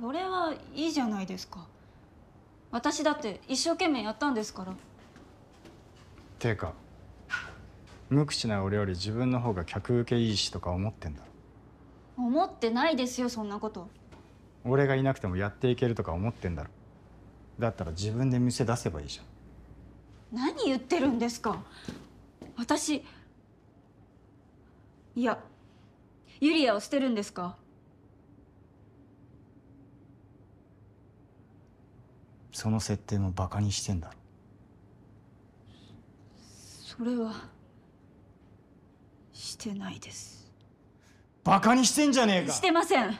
それはいいじゃないですか私だって一生懸命やったんですからていうか無口な俺より自分の方が客受けいいしとか思ってんだろ思ってないですよそんなこと俺がいなくてもやっていけるとか思ってんだろだったら自分で店出せばいいじゃん何言ってるんですか私いやユリアを捨てるんですかその設定もバカにしてんだろそれはしてないですバカにしてんじゃねえかしてません